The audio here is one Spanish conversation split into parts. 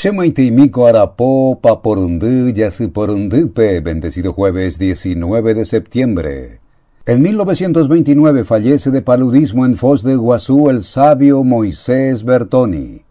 Se arapó pa yasuporundupe, bendecido jueves 19 de septiembre. En 1929 fallece de paludismo en Foz de Guazú el sabio Moisés Bertoni.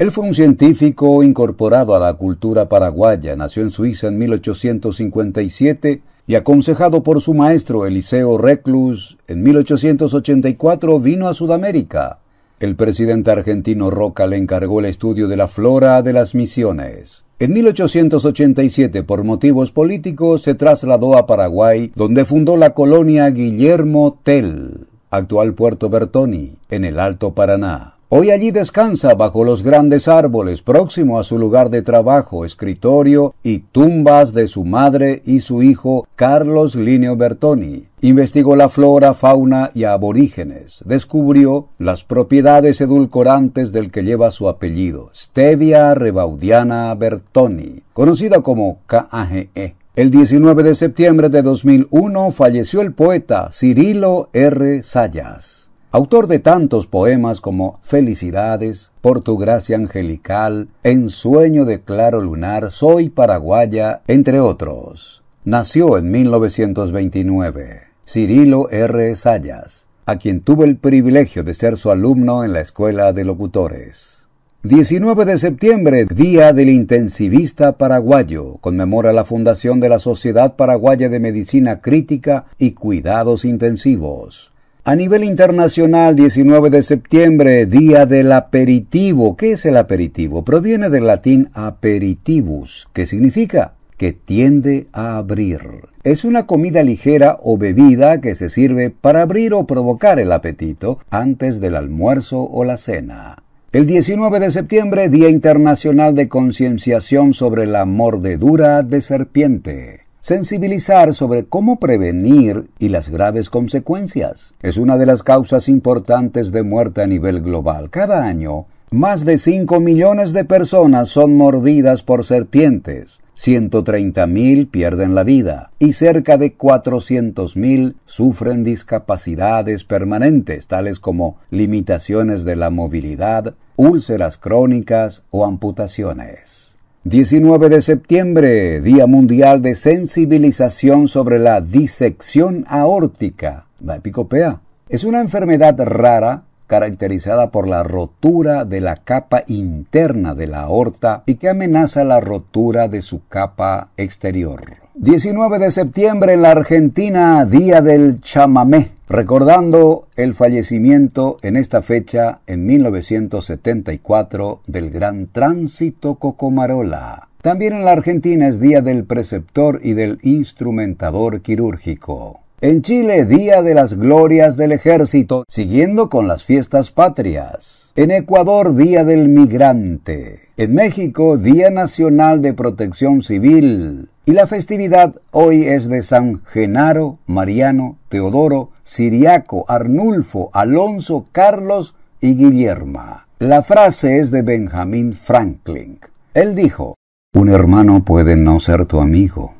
Él fue un científico incorporado a la cultura paraguaya, nació en Suiza en 1857 y aconsejado por su maestro Eliseo Reclus, en 1884 vino a Sudamérica el presidente argentino Roca le encargó el estudio de la flora de las misiones. En 1887, por motivos políticos, se trasladó a Paraguay, donde fundó la colonia Guillermo Tell, actual Puerto Bertoni, en el Alto Paraná. Hoy allí descansa bajo los grandes árboles, próximo a su lugar de trabajo, escritorio y tumbas de su madre y su hijo Carlos Linio Bertoni. Investigó la flora, fauna y aborígenes. Descubrió las propiedades edulcorantes del que lleva su apellido, Stevia rebaudiana Bertoni, conocida como KAGE. El 19 de septiembre de 2001 falleció el poeta Cirilo R. Sayas autor de tantos poemas como Felicidades, Por tu gracia angelical, En Sueño de claro lunar, Soy paraguaya, entre otros. Nació en 1929 Cirilo R. Sayas, a quien tuve el privilegio de ser su alumno en la Escuela de Locutores. 19 de septiembre, Día del Intensivista Paraguayo, conmemora la fundación de la Sociedad Paraguaya de Medicina Crítica y Cuidados Intensivos. A nivel internacional, 19 de septiembre, día del aperitivo. ¿Qué es el aperitivo? Proviene del latín aperitivus, que significa que tiende a abrir. Es una comida ligera o bebida que se sirve para abrir o provocar el apetito antes del almuerzo o la cena. El 19 de septiembre, Día Internacional de Concienciación sobre la Mordedura de Serpiente sensibilizar sobre cómo prevenir y las graves consecuencias. Es una de las causas importantes de muerte a nivel global. Cada año, más de 5 millones de personas son mordidas por serpientes, 130.000 pierden la vida y cerca de 400.000 sufren discapacidades permanentes, tales como limitaciones de la movilidad, úlceras crónicas o amputaciones. 19 de septiembre, Día Mundial de Sensibilización sobre la Disección Aórtica, la epicopea. Es una enfermedad rara caracterizada por la rotura de la capa interna de la aorta y que amenaza la rotura de su capa exterior. 19 de septiembre en la Argentina, Día del Chamamé recordando el fallecimiento en esta fecha, en 1974, del gran tránsito Cocomarola. También en la Argentina es Día del Preceptor y del Instrumentador Quirúrgico. En Chile, Día de las Glorias del Ejército, siguiendo con las fiestas patrias. En Ecuador, Día del Migrante. En México, Día Nacional de Protección Civil. Y la festividad hoy es de San Genaro, Mariano, Teodoro, Siriaco, Arnulfo, Alonso, Carlos y Guillerma. La frase es de Benjamin Franklin. Él dijo, Un hermano puede no ser tu amigo,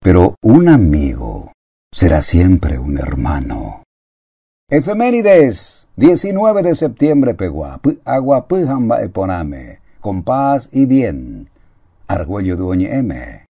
pero un amigo será siempre un hermano. Efemérides, 19 de septiembre, Peguap, Aguapujamba Eponame, con paz y bien. Argüello Duñe M.